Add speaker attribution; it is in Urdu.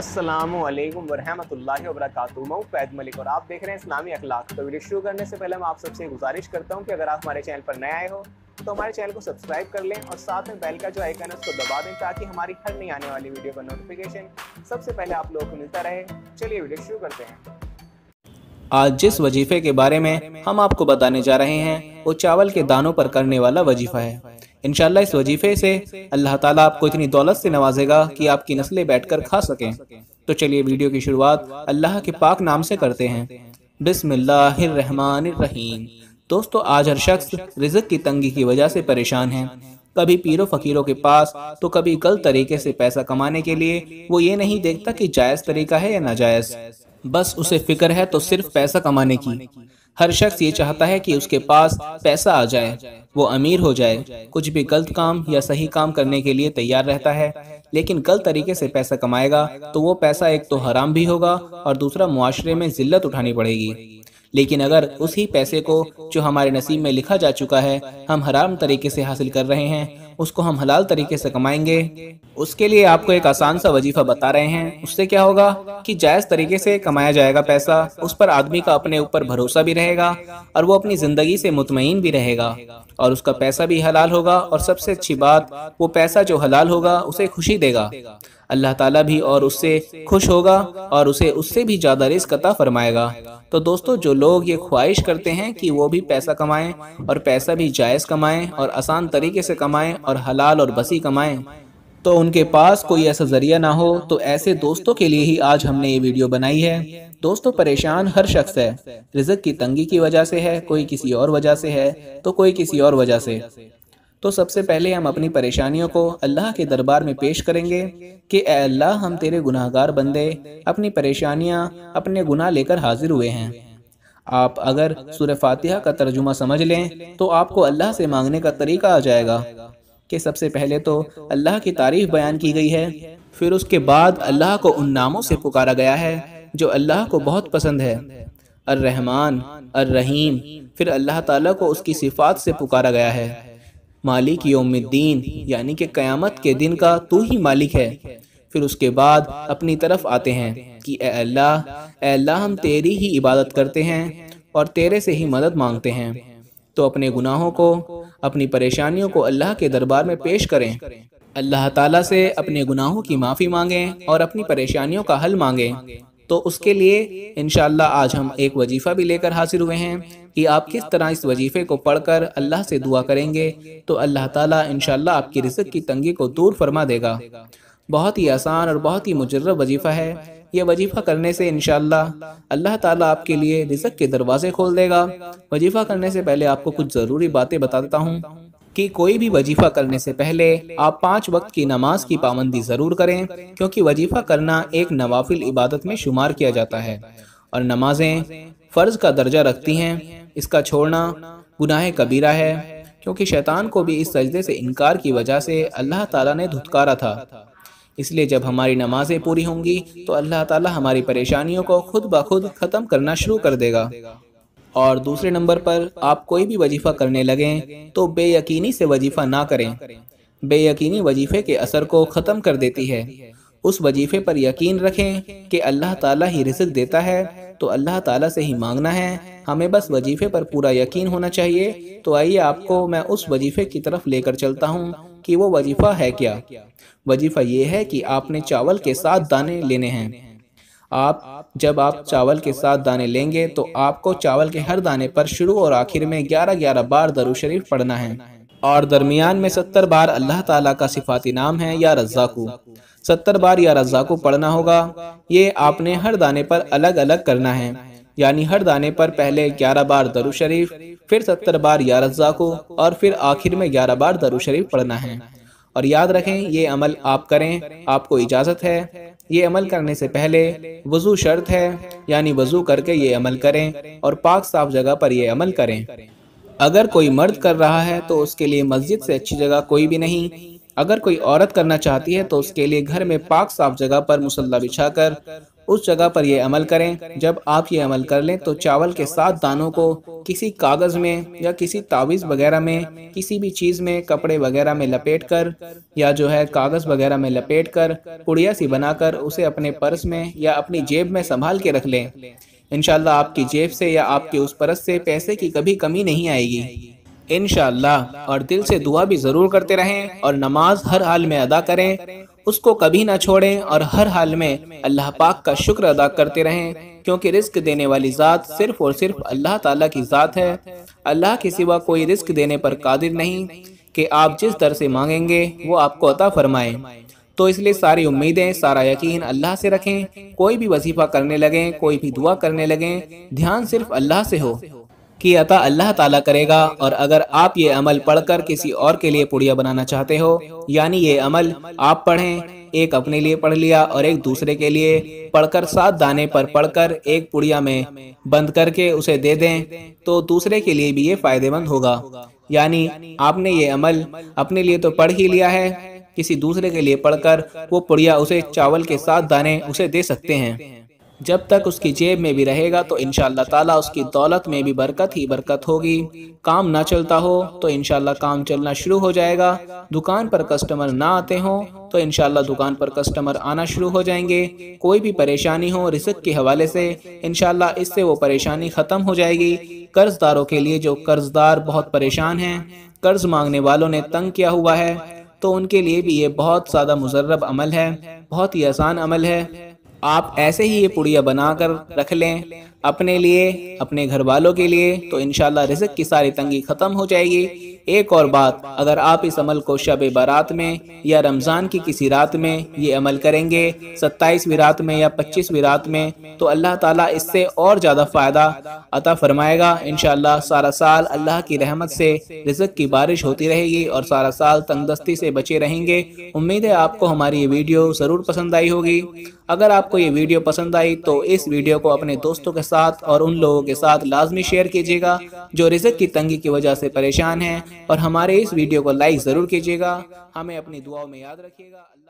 Speaker 1: السلام علیکم ورحمۃ اللہ وبرکاتہ مئو فید ملک اور آپ دیکھ رہے ہیں اسلامی اخلاق تو ویڈیو شروع کرنے سے پہلے میں آپ سب سے گزارش کرتا ہوں کہ اگر آپ ہمارے چینل پر نئے آئے ہو تو ہمارے چینل کو سبسکرائب کر لیں اور ساتھ میں بیل کا جو آئکن اس کو دبا دیں تاکہ ہماری ہر نئی آنے والی ویڈیو کا نوٹیفیکیشن سب سے پہلے آپ لوگوں کو ملتا رہے چلیے ویڈیو شروع کرتے ہیں آج جس وجیفے کے بارے میں ہم آپ کو بتانے جا رہے ہیں وہ چاول کے دانوں پر کرنے والا وجیفہ ہے انشاءاللہ اس وجیفے سے اللہ تعالیٰ آپ کو اتنی دولت سے نوازے گا کہ آپ کی نسلیں بیٹھ کر کھا سکیں تو چلیے ویڈیو کی شروعات اللہ کے پاک نام سے کرتے ہیں بسم اللہ الرحمن الرحیم دوستو آج ہر شخص رزق کی تنگی کی وجہ سے پریشان ہیں کبھی پیرو فقیروں کے پاس تو کبھی غلط طریقے سے پیسہ کمانے کے لیے وہ یہ نہیں دیکھتا کہ جائز طریقہ ہے یا ناجائز بس اسے فکر ہے تو صرف پیسہ کمانے کی ہر شخص یہ چاہتا ہے کہ اس کے پاس پیسہ آ جائے وہ امیر ہو جائے کچھ بھی غلط کام یا صحیح کام کرنے کے لیے تیار رہتا ہے لیکن غلط طریقے سے پیسہ کمائے گا تو وہ پیسہ ایک تو حرام بھی ہوگا اور دوسرا معاشرے میں ذلت اٹھانی پڑے گی لیکن اگر اسی پیسے کو جو ہمارے نصیب میں لکھا جا چکا ہے ہم حرام طریقے سے حاصل کر رہے ہیں اس کو ہم حلال طریقے سے کمائیں گے اس کے لیے آپ کو ایک آسان سا وظیفہ بتا رہے ہیں اس سے کیا ہوگا کہ جائز طریقے سے کمایا جائے گا پیسہ اس پر آدمی کا اپنے اوپر بھروسہ بھی رہے گا اور وہ اپنی زندگی سے مطمئن بھی رہے گا اور اس کا پیسہ بھی حلال ہوگا اور سب سے اچھی بات وہ پیسہ جو حلال ہوگا اسے خوشی دے گا اللہ تعالیٰ بھی اور اس سے خوش ہوگا اور اسے اس سے بھی زیادہ رزق عطا فرمائے گا تو دوستو جو لوگ یہ خواہش کرتے ہیں کہ وہ بھی پیسہ کمائیں اور پیسہ بھی جائز کمائیں اور آسان طریقے سے کمائیں اور حلال اور بسی کمائیں تو ان کے پاس کوئی ایسا ذریعہ نہ ہو تو ایسے دوستوں کے لیے ہی آج ہم نے یہ ویڈیو بنائی ہے دوستوں پریشان ہر شخص ہے رزق کی تنگی کی وجہ سے ہے کوئی کسی اور وجہ سے ہے تو کوئی کسی اور وجہ سے تو سب سے پہلے ہم اپنی پریشانیوں کو اللہ کے دربار میں پیش کریں گے کہ اے اللہ ہم تیرے گناہ گار بندے اپنی پریشانیاں اپنے گناہ لے کر حاضر ہوئے ہیں آپ اگر فاتحہ کا ترجمہ سمجھ لیں تو آپ کو اللہ سے مانگنے کا طریقہ آ جائے گا کہ سب سے پہلے تو اللہ کی تعریف بیان کی گئی ہے پھر اس کے بعد اللہ کو ان ناموں سے پکارا گیا ہے جو اللہ کو بہت پسند ہے الرحمن الرحیم پھر اللہ تعالیٰ کو اس کی صفات سے پکارا گیا ہے مالک یوم الدین یعنی کہ قیامت کے دن کا تو ہی مالک ہے پھر اس کے بعد اپنی طرف آتے ہیں کہ اے اللہ اے اللہ ہم تیری ہی عبادت کرتے ہیں اور تیرے سے ہی مدد مانگتے ہیں تو اپنے گناہوں کو اپنی پریشانیوں کو اللہ کے دربار میں پیش کریں اللہ تعالیٰ سے اپنے گناہوں کی معافی مانگیں اور اپنی پریشانیوں کا حل مانگیں تو اس کے لیے انشاءاللہ آج ہم ایک وجیفہ بھی لے کر حاصل ہوئے ہیں کہ آپ کس طرح اس وجیفے کو پڑھ کر اللہ سے دعا کریں گے تو اللہ تعالیٰ انشاءاللہ آپ کی رزق کی تنگی کو دور فرما دے گا بہت ہی آسان اور بہت ہی مجرب وجیفہ ہے یہ وجیفہ کرنے سے انشاءاللہ اللہ اللہ تعالیٰ آپ کے لیے رزق کے دروازے کھول دے گا وجیفہ کرنے سے پہلے آپ کو کچھ ضروری باتیں بتاتا ہوں کہ کوئی بھی وجیفہ کرنے سے پہلے آپ پانچ وقت کی نماز کی پابندی ضرور کریں کیونکہ وجیفہ کرنا ایک نوافل عبادت میں شمار کیا جاتا ہے اور نمازیں فرض کا درجہ رکھتی ہیں اس کا چھوڑنا گناہ کبیرہ ہے کیونکہ شیطان کو بھی اس سجدے سے انکار کی وجہ سے اللہ تعالیٰ نے دھتکارا تھا اس لیے جب ہماری نمازیں پوری ہوں گی تو اللہ تعالیٰ ہماری پریشانیوں کو خود بخود ختم کرنا شروع کر دے گا اور دوسرے نمبر پر آپ کوئی بھی وجیفہ کرنے لگیں تو بے یقینی سے وجیفہ نہ کریں بے یقینی وجیفے کے اثر کو ختم کر دیتی ہے اس وجیفے پر یقین رکھیں کہ اللہ تعالیٰ ہی رزق دیتا ہے تو اللہ تعالیٰ سے ہی مانگنا ہے ہمیں بس وجیفے پر پورا یقین ہونا چاہیے تو آئیے آپ کو میں اس وجیفے کی طرف لے کر چلتا ہوں کہ وہ وجیفہ ہے کیا وجیفہ یہ ہے کہ آپ نے چاول کے ساتھ دانے لینے ہیں آپ جب آپ چاول کے ساتھ دانے لیں گے تو آپ کو چاول کے ہر دانے پر شروع اور آخر میں گیارہ گیارہ بار درو شریف پڑھنا ہے اور درمیان میں ستر بار اللہ تعالیٰ کا صفاتی نام ہے یا رزاقو ستر بار یا رزاقو پڑھنا ہوگا یہ آپ نے ہر دانے پر الگ الگ کرنا ہے یعنی ہر دانے پر پہلے گیارہ بار درو شریف پھر ستر بار یا رزاقو اور پھر آخر میں گیارہ بار درو شریف پڑھنا ہے اور یاد رکھیں یہ عمل آپ کریں آپ کو اجازت ہے یہ عمل کرنے سے پہلے وضو شرط ہے یعنی وضو کر کے یہ عمل کریں اور پاک صاف جگہ پر یہ عمل کریں اگر کوئی مرد کر رہا ہے تو اس کے لیے مسجد سے اچھی جگہ کوئی بھی نہیں اگر کوئی عورت کرنا چاہتی ہے تو اس کے لیے گھر میں پاک صاف جگہ پر مسلح بچھا کر اس جگہ پر یہ عمل کریں جب آپ یہ عمل کر لیں تو چاول کے ساتھ دانوں کو کسی کاغذ میں یا کسی تعویذ وغیرہ میں کسی بھی چیز میں کپڑے وغیرہ میں لپیٹ کر یا جو ہے کاغذ وغیرہ میں لپیٹ کر پڑیا سی بنا کر اسے اپنے پرس میں یا اپنی جیب میں سنبھال کے رکھ لیں انشاءاللہ آپ کی جیب سے یا آپ کے اس پرس سے پیسے کی کبھی کمی نہیں آئے گی انشاءاللہ اور دل سے دعا بھی ضرور کرتے رہیں اور نماز ہر حال میں ادا کریں اس کو کبھی نہ چھوڑیں اور ہر حال میں اللہ پاک کا شکر ادا کرتے رہیں کیونکہ رزق دینے والی ذات صرف اور صرف اللہ تعالیٰ کی ذات ہے اللہ کے سوا کوئی رزق دینے پر قادر نہیں کہ آپ جس در سے مانگیں گے وہ آپ کو عطا فرمائیں تو اس لیے ساری امیدیں سارا یقین اللہ سے رکھیں کوئی بھی وظیفہ کرنے لگیں کوئی بھی دعا کرنے لگیں دھیان صرف اللہ سے ہو کی عطا اللہ تعالیٰ کرے گا اور اگر آپ یہ عمل پڑھ کر کسی اور کے لیے پڑیا بنانا چاہتے ہو یعنی یہ عمل آپ پڑھیں ایک اپنے لیے پڑھ لیا اور ایک دوسرے کے لیے پڑھ کر سات دانے پر پڑھ کر ایک پڑیا میں بند کر کے اسے دے دیں تو دوسرے کے لیے بھی یہ فائدے مند ہوگا یعنی آپ نے یہ عمل اپنے لیے تو پڑھ ہی لیا ہے کسی دوسرے کے لیے پڑھ کر وہ پڑیا اسے چاول کے ساتھ دانے اسے دے سکتے ہیں جب تک اس کی جیب میں بھی رہے گا تو انشاءاللہ تعالیٰ اس کی دولت میں بھی برکت ہی برکت ہوگی کام نہ چلتا ہو تو انشاءاللہ کام چلنا شروع ہو جائے گا دکان پر کسٹمر نہ آتے ہوں تو انشاءاللہ دکان پر کسٹمر آنا شروع ہو جائیں گے کوئی بھی پریشانی ہو رزق کے حوالے سے انشاءاللہ اس سے وہ پریشانی ختم ہو جائے گی قرض داروں کے لیے جو قرض دار بہت پریشان ہیں قرض مانگنے والوں نے تنگ کیا ہوا ہے تو ان کے لیے بھی یہ بہت زیادہ مضرب عمل ہے بہت ہی آسان عمل ہے آپ ایسے ہی یہ پڑیا بنا کر رکھ لیں اپنے لیے اپنے گھر والوں کے لیے تو انشاءاللہ رزق کی ساری تنگی ختم ہو جائے گی ایک اور بات اگر آپ اس عمل کو شب بارات میں یا رمضان کی کسی رات میں یہ عمل کریں گے ستائیسویں رات میں یا پچیسویں رات میں تو اللہ تعالیٰ اس سے اور زیادہ فائدہ عطا فرمائے گا انشاءاللہ سارا سال اللہ کی رحمت سے رزق کی بارش ہوتی رہے گی اور سارا سال تنگ دستی سے بچے رہیں گے امید ہے آپ کو ہماری یہ ویڈیو ضرور پسند آئی ہوگی اگر آپ کو یہ ویڈیو پسند آئی تو اس ویڈیو کو اپنے دوستوں کے ساتھ اور ان لوگوں کے ساتھ لازمی شیئر کیجیے گا جو رزق کی تنگی کی وجہ سے پریشان ہیں اور ہمارے اس ویڈیو کو لائک ضرور کیجیے گا ہمیں اپنی دعاوں میں یاد رکھیے گا